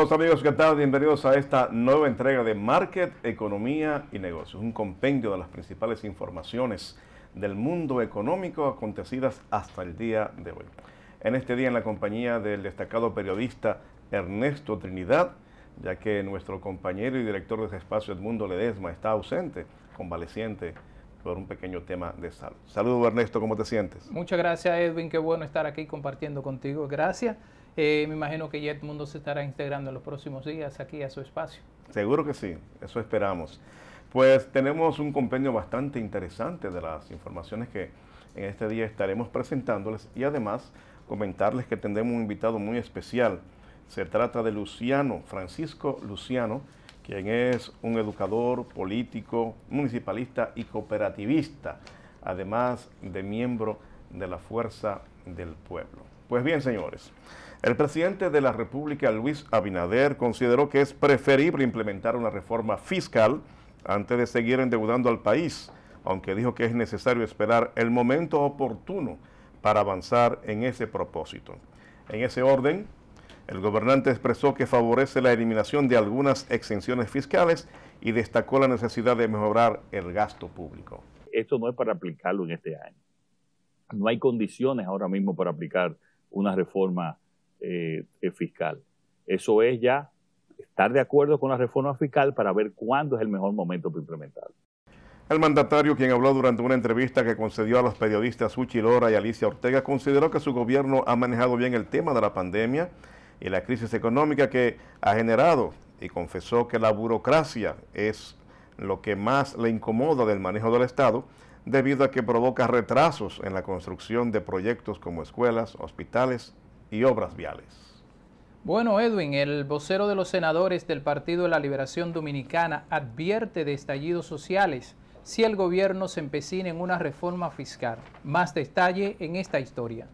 Hola amigos, ¿qué tal? Bienvenidos a esta nueva entrega de Market, Economía y Negocios, un compendio de las principales informaciones del mundo económico acontecidas hasta el día de hoy. En este día en la compañía del destacado periodista Ernesto Trinidad, ya que nuestro compañero y director de ese espacio Edmundo Ledesma está ausente, convaleciente por un pequeño tema de salud. Saludos Ernesto, ¿cómo te sientes? Muchas gracias Edwin, qué bueno estar aquí compartiendo contigo, gracias. Eh, me imagino que ya el se estará integrando en los próximos días aquí a su espacio. Seguro que sí, eso esperamos. Pues tenemos un compendio bastante interesante de las informaciones que en este día estaremos presentándoles y además comentarles que tendremos un invitado muy especial. Se trata de Luciano, Francisco Luciano, quien es un educador, político, municipalista y cooperativista, además de miembro de la Fuerza del Pueblo. Pues bien, señores, el presidente de la República, Luis Abinader, consideró que es preferible implementar una reforma fiscal antes de seguir endeudando al país, aunque dijo que es necesario esperar el momento oportuno para avanzar en ese propósito. En ese orden, el gobernante expresó que favorece la eliminación de algunas exenciones fiscales y destacó la necesidad de mejorar el gasto público. Esto no es para aplicarlo en este año. No hay condiciones ahora mismo para aplicar una reforma eh, eh, fiscal. Eso es ya estar de acuerdo con la reforma fiscal para ver cuándo es el mejor momento para implementarla. El mandatario, quien habló durante una entrevista que concedió a los periodistas Uchi Lora y Alicia Ortega, consideró que su gobierno ha manejado bien el tema de la pandemia y la crisis económica que ha generado y confesó que la burocracia es lo que más le incomoda del manejo del Estado debido a que provoca retrasos en la construcción de proyectos como escuelas, hospitales y Obras Viales. Bueno, Edwin, el vocero de los senadores del Partido de la Liberación Dominicana advierte de estallidos sociales si el gobierno se empecina en una reforma fiscal. Más detalle en esta historia.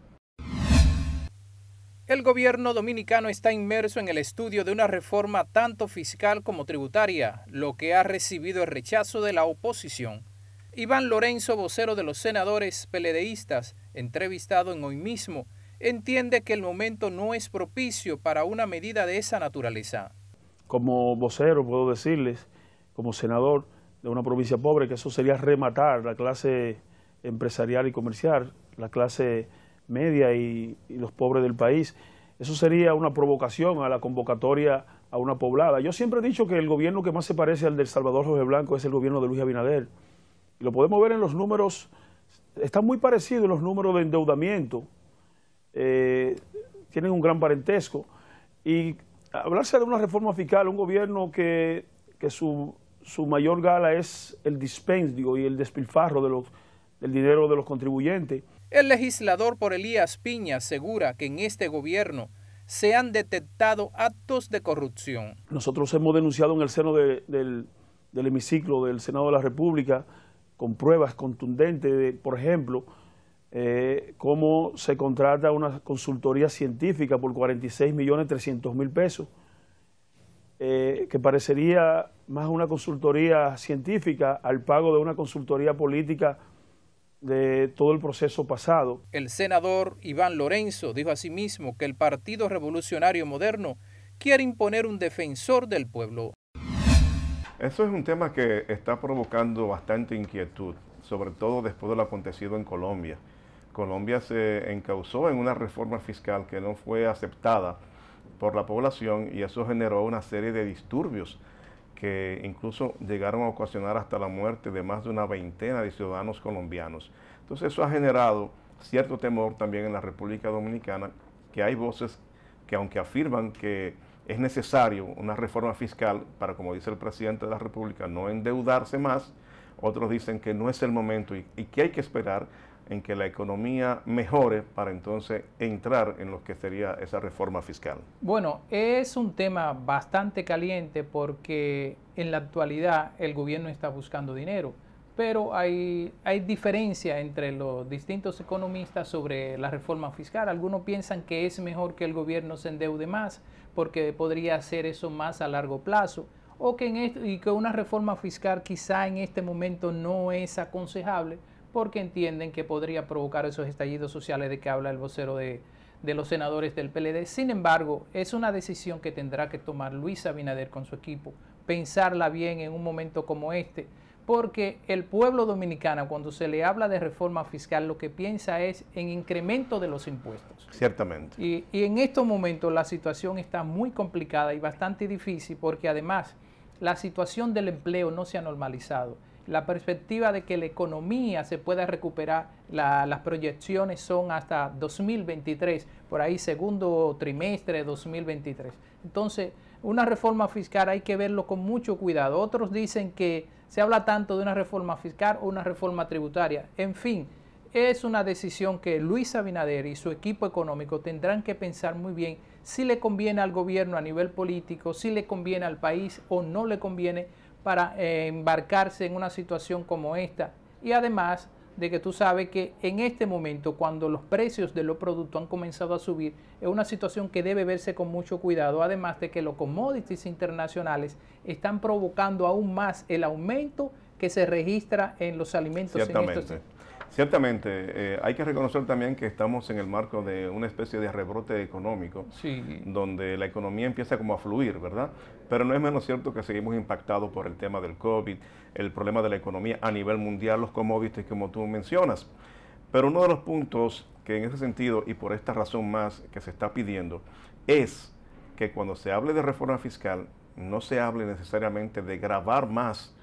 El gobierno dominicano está inmerso en el estudio de una reforma tanto fiscal como tributaria, lo que ha recibido el rechazo de la oposición. Iván Lorenzo, vocero de los senadores peledeístas, entrevistado en hoy mismo, entiende que el momento no es propicio para una medida de esa naturaleza. Como vocero puedo decirles, como senador de una provincia pobre, que eso sería rematar la clase empresarial y comercial, la clase media y, los pobres del país. Eso sería una provocación a la convocatoria a una poblada. Yo siempre he dicho que el gobierno que más se parece al del Salvador José Blanco es el gobierno de Luis Abinader. Y lo podemos ver en los números, están muy parecidos los números de endeudamiento eh, tienen un gran parentesco. Y hablarse de una reforma fiscal, un gobierno que, que su, su, mayor gala es el dispendio y el despilfarro del dinero de los contribuyentes. El legislador por Elías Piña asegura que en este gobierno se han detectado actos de corrupción. Nosotros hemos denunciado en el seno del, del hemiciclo del Senado de la República con pruebas contundentes, de, por ejemplo, eh, cómo se contrata una consultoría científica por 46 millones 300 mil pesos, eh, que parecería más una consultoría científica al pago de una consultoría política de todo el proceso pasado. El senador Iván Lorenzo dijo asimismo que el Partido Revolucionario Moderno quiere imponer un defensor del pueblo. Eso es un tema que está provocando bastante inquietud, sobre todo después de lo acontecido en Colombia. Colombia se encausó en una reforma fiscal que no fue aceptada por la población y eso generó una serie de disturbios que incluso llegaron a ocasionar hasta la muerte de más de una veintena de ciudadanos colombianos. Entonces eso ha generado cierto temor también en la República Dominicana, que hay voces que aunque afirman que es necesario una reforma fiscal para, como dice el presidente de la República, no endeudarse más, otros dicen que no es el momento y, y que hay que esperar en que la economía mejore para entonces entrar en lo que sería esa reforma fiscal? Bueno, es un tema bastante caliente porque en la actualidad el gobierno está buscando dinero, pero hay, hay diferencia entre los distintos economistas sobre la reforma fiscal. Algunos piensan que es mejor que el gobierno se endeude más porque podría hacer eso más a largo plazo o que y que una reforma fiscal quizá en este momento no es aconsejable porque entienden que podría provocar esos estallidos sociales de que habla el vocero de, los senadores del PLD. Sin embargo, es una decisión que tendrá que tomar Luis Abinader con su equipo, pensarla bien en un momento como este, porque el pueblo dominicano cuando se le habla de reforma fiscal lo que piensa es en incremento de los impuestos. Ciertamente. y en estos momentos la situación está muy complicada y bastante difícil porque además la situación del empleo no se ha normalizado. La perspectiva de que la economía se pueda recuperar, las proyecciones son hasta 2023, por ahí segundo trimestre de 2023. Entonces, una reforma fiscal hay que verlo con mucho cuidado. Otros dicen que se habla tanto de una reforma fiscal o una reforma tributaria. En fin, es una decisión que Luis Abinader y su equipo económico tendrán que pensar muy bien si le conviene al gobierno a nivel político, si le conviene al país o no le conviene para eh, embarcarse en una situación como esta. Y además de que tú sabes que en este momento, cuando los precios de los productos han comenzado a subir, es una situación que debe verse con mucho cuidado, además de que los commodities internacionales están provocando aún más el aumento que se registra en los alimentos en estos Ciertamente, eh, hay que reconocer también que estamos en el marco de una especie de rebrote económico, donde la economía empieza como a fluir, ¿verdad? Pero no es menos cierto que seguimos impactados por el tema del COVID, el problema de la economía a nivel mundial, los commodities como tú mencionas. Pero uno de los puntos que en ese sentido y por esta razón más que se está pidiendo es que cuando se hable de reforma fiscal no se hable necesariamente de grabar más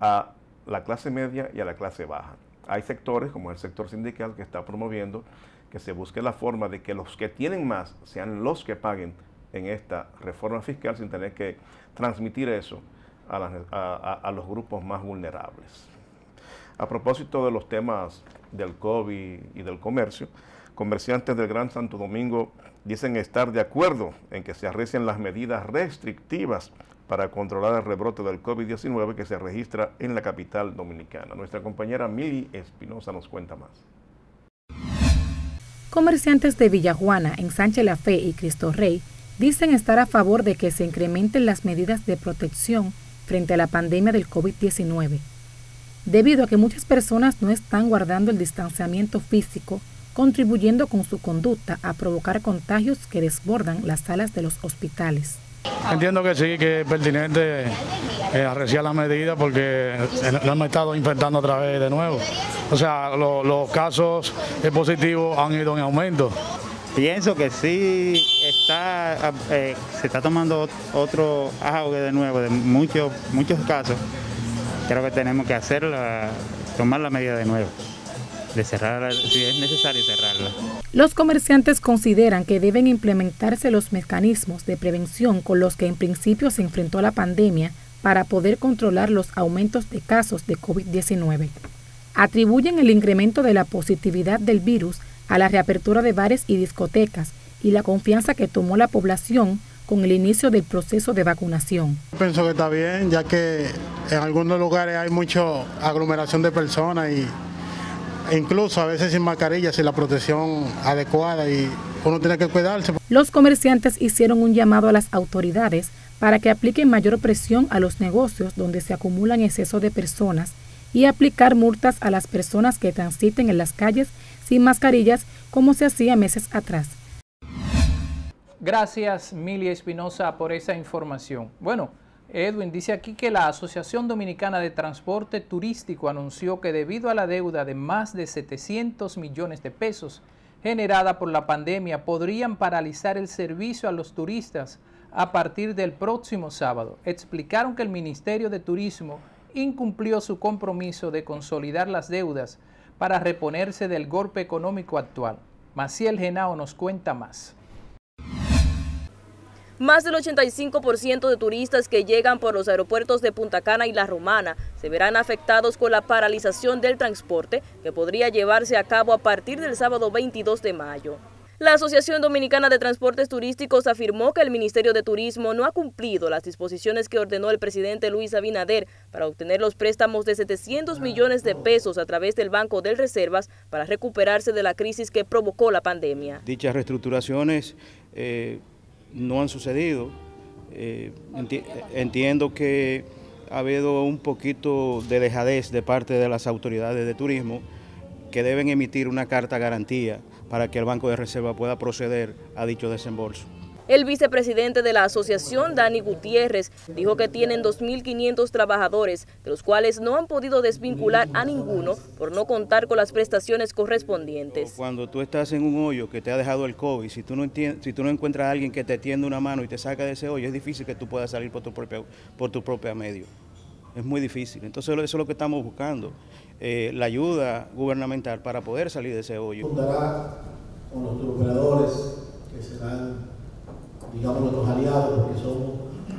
a la clase media y a la clase baja hay sectores, como el sector sindical, que está promoviendo que se busque la forma de que los que tienen más sean los que paguen en esta reforma fiscal sin tener que transmitir eso a, los grupos más vulnerables. A propósito de los temas del COVID y del comercio, comerciantes del Gran Santo Domingo dicen estar de acuerdo en que se arrecien las medidas restrictivas para controlar el rebrote del COVID-19 que se registra en la capital dominicana. Nuestra compañera Mili Espinosa nos cuenta más. Comerciantes de Villajuana, en Sánchez La Fe y Cristo Rey dicen estar a favor de que se incrementen las medidas de protección frente a la pandemia del COVID-19, debido a que muchas personas no están guardando el distanciamiento físico, contribuyendo con su conducta a provocar contagios que desbordan las salas de los hospitales. Entiendo que sí, que es pertinente eh, arreciar la medida porque lo hemos estado infectando otra vez de nuevo. O sea, los casos positivos han ido en aumento. Pienso que sí eh, se está tomando otro auge de nuevo de muchos muchos casos. Creo que tenemos que hacer tomar la medida de nuevo de cerrarla si es necesario cerrarla. Los comerciantes consideran que deben implementarse los mecanismos de prevención con los que en principio se enfrentó la pandemia para poder controlar los aumentos de casos de COVID-19. Atribuyen el incremento de la positividad del virus a la reapertura de bares y discotecas y la confianza que tomó la población con el inicio del proceso de vacunación. Pienso que está bien, ya que en algunos lugares hay mucha aglomeración de personas y e incluso a veces sin mascarillas y la protección adecuada y uno tiene que cuidarse. Los comerciantes hicieron un llamado a las autoridades para que apliquen mayor presión a los negocios donde se acumulan exceso de personas y aplicar multas a las personas que transiten en las calles sin mascarillas como se hacía meses atrás. Gracias, Milia Espinosa, por esa información. Bueno, Edwin dice aquí que la Asociación Dominicana de Transporte Turístico anunció que debido a la deuda de más de 700 millones de pesos generada por la pandemia, podrían paralizar el servicio a los turistas a partir del próximo sábado. Explicaron que el Ministerio de Turismo incumplió su compromiso de consolidar las deudas para reponerse del golpe económico actual. Maciel Genao nos cuenta más. Más del 85% de turistas que llegan por los aeropuertos de Punta Cana y La Romana se verán afectados con la paralización del transporte que podría llevarse a cabo a partir del sábado 22 de mayo. La Asociación Dominicana de Transportes Turísticos afirmó que el Ministerio de Turismo no ha cumplido las disposiciones que ordenó el presidente Luis Abinader para obtener los préstamos de 700 millones de pesos a través del Banco de Reservas para recuperarse de la crisis que provocó la pandemia. Dichas reestructuraciones eh, no han sucedido. Eh, entiendo que ha habido un poquito de dejadez de parte de las autoridades de turismo que deben emitir una carta garantía para que el Banco de Reserva pueda proceder a dicho desembolso. El vicepresidente de la asociación, Dani Gutiérrez, dijo que tienen 2.500 trabajadores, de los cuales no han podido desvincular a ninguno por no contar con las prestaciones correspondientes. Cuando tú estás en un hoyo que te ha dejado el COVID, si tú no, encuentras a alguien que te tiende una mano y te saca de ese hoyo, es difícil que tú puedas salir por tu propio medio es muy difícil. Entonces eso es lo que estamos buscando, eh, la ayuda gubernamental para poder salir de ese hoyo. con los que digamos, nuestros aliados, porque somos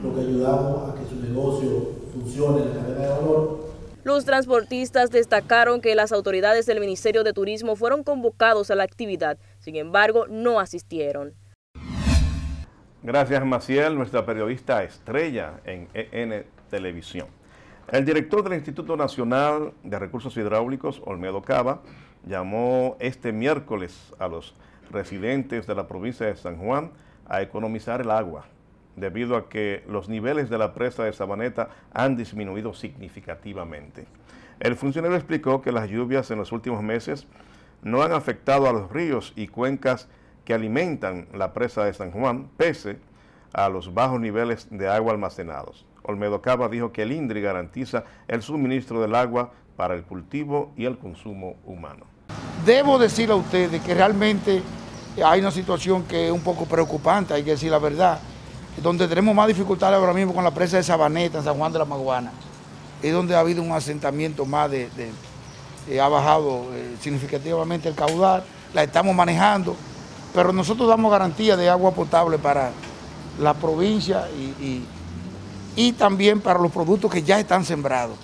los que ayudamos a que su negocio funcione en la cadena de valor. Los transportistas destacaron que las autoridades del Ministerio de Turismo fueron convocados a la actividad, sin embargo, no asistieron. Gracias Maciel, nuestra periodista estrella en EN Televisión. El director del Instituto Nacional de Recursos Hidráulicos, Olmedo Cava, llamó este miércoles a los residentes de la provincia de San Juan a economizar el agua, debido a que los niveles de la presa de Sabaneta han disminuido significativamente. El funcionario explicó que las lluvias en los últimos meses no han afectado a los ríos y cuencas que alimentan la presa de San Juan, pese a los bajos niveles de agua almacenados. Olmedo Cava dijo que el INDRI garantiza el suministro del agua para el cultivo y el consumo humano. Debo decir a ustedes que realmente eh, hay una situación que es un poco preocupante, hay que decir la verdad, donde tenemos más dificultades ahora mismo con la presa de Sabaneta, en San Juan de la Maguana, es donde ha habido un asentamiento más de, eh, ha bajado eh, significativamente el caudal, la estamos manejando, pero nosotros damos garantía de agua potable para la provincia y, también para los productos que ya están sembrados.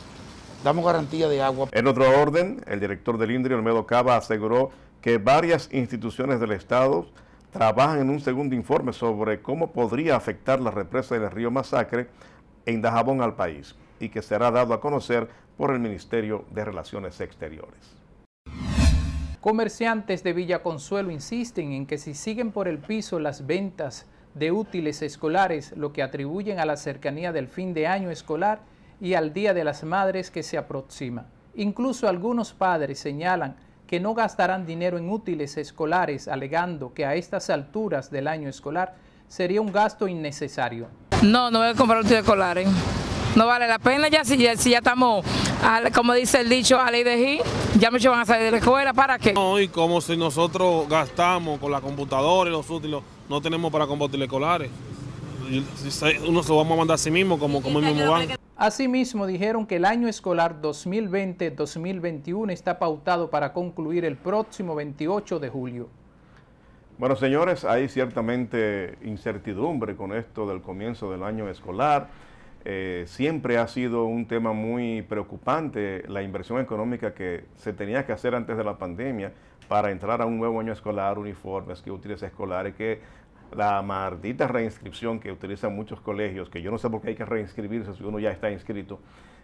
Damos garantía de agua. En otro orden, el director del INDRI, Olmedo Cava, aseguró que varias instituciones del Estado trabajan en un segundo informe sobre cómo podría afectar la represa del río Masacre en Dajabón al país y que será dado a conocer por el Ministerio de Relaciones Exteriores. Comerciantes de Villa Consuelo insisten en que si siguen por el piso las ventas de útiles escolares, lo que atribuyen a la cercanía del fin de año escolar y al Día de las Madres que se aproxima. Incluso algunos padres señalan que no gastarán dinero en útiles escolares, alegando que a estas alturas del año escolar sería un gasto innecesario. No, no voy a comprar útiles escolares. ¿eh? No vale la pena ya si ya, estamos, como dice el dicho, a ley de ya muchos van a salir de la escuela, ¿para qué? No, y como si nosotros gastamos con la computadora y los útiles, no tenemos para comprar útiles escolares. Uno se lo vamos a mandar a sí mismo, como, como el mismo banco. Asimismo, dijeron que el año escolar 2020-2021 está pautado para concluir el próximo 28 de julio. Bueno, señores, hay ciertamente incertidumbre con esto del comienzo del año escolar. Eh, siempre ha sido un tema muy preocupante la inversión económica que se tenía que hacer antes de la pandemia para entrar a un nuevo año escolar, uniformes, que útiles escolares, que la maldita reinscripción que utilizan muchos colegios, que yo no sé por qué hay que reinscribirse si uno ya está inscrito,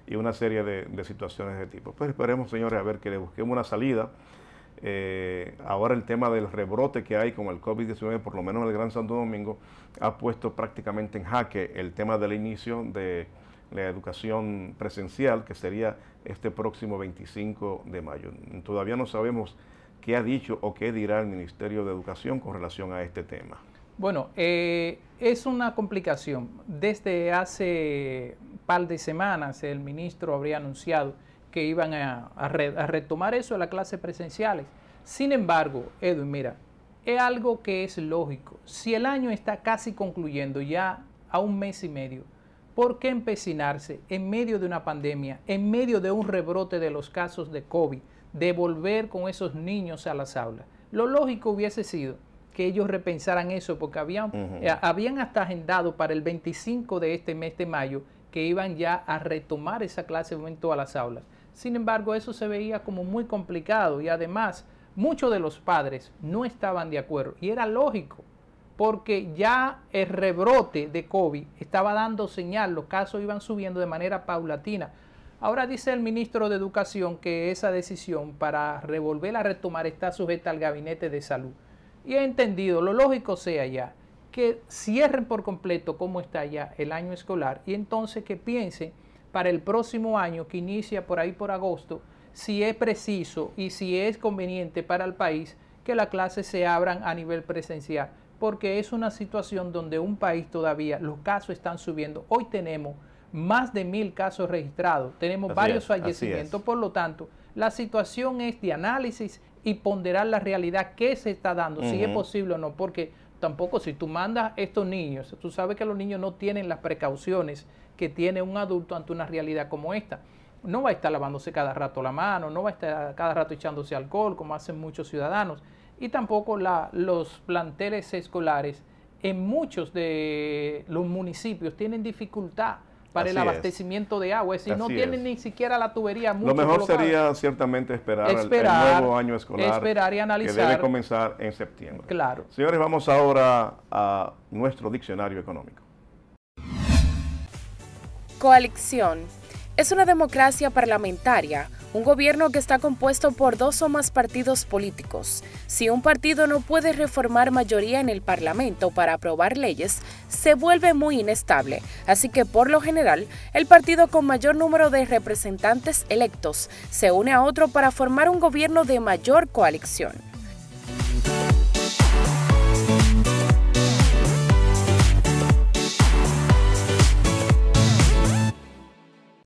y una serie de, situaciones de tipo. Pues esperemos, señores, a ver que le busquemos una salida. Eh, ahora el tema del rebrote que hay con el COVID-19, por lo menos en el Gran Santo Domingo, ha puesto prácticamente en jaque el tema del inicio de la educación presencial, que sería este próximo 25 de mayo. Todavía no sabemos qué ha dicho o qué dirá el Ministerio de Educación con relación a este tema. Bueno, eh, es una complicación. Desde hace par de semanas el ministro habría anunciado que iban a, retomar eso a las clases presenciales. Sin embargo, Edwin, mira, es algo que es lógico. Si el año está casi concluyendo ya a un mes y medio, ¿por qué empecinarse en medio de una pandemia, en medio de un rebrote de los casos de COVID, de volver con esos niños a las aulas? Lo lógico hubiese sido que ellos repensaran eso, porque habían, eh, habían hasta agendado para el 25 de este mes de mayo que iban ya a retomar esa clase en todas las aulas. Sin embargo, eso se veía como muy complicado y además muchos de los padres no estaban de acuerdo y era lógico porque ya el rebrote de COVID estaba dando señal, los casos iban subiendo de manera paulatina. Ahora dice el ministro de Educación que esa decisión para revolver a retomar está sujeta al gabinete de salud y he entendido, lo lógico sea ya, que cierren por completo como está ya el año escolar y entonces que piensen para el próximo año que inicia por ahí por agosto, si es preciso y si es conveniente para el país que las clases se abran a nivel presencial, porque es una situación donde un país todavía los casos están subiendo. Hoy tenemos más de mil casos registrados, tenemos varios fallecimientos, por lo tanto, la situación es de análisis y ponderar la realidad que se está dando, si es posible o no, porque tampoco si tú mandas estos niños, tú sabes que los niños no tienen las precauciones que tiene un adulto ante una realidad como esta. No va a estar lavándose cada rato la mano, no va a estar cada rato echándose alcohol, como hacen muchos ciudadanos, y tampoco los planteles escolares en muchos de los municipios tienen dificultad para el abastecimiento de agua. si no tienen ni siquiera la tubería. Lo mejor sería ciertamente esperar, el, nuevo año escolar. Esperar y analizar. Que debe comenzar en septiembre. Claro. Señores, vamos ahora a nuestro diccionario económico. Coalición. Es una democracia parlamentaria un gobierno que está compuesto por dos o más partidos políticos. Si un partido no puede reformar mayoría en el Parlamento para aprobar leyes, se vuelve muy inestable. Así que por lo general, el partido con mayor número de representantes electos se une a otro para formar un gobierno de mayor coalición.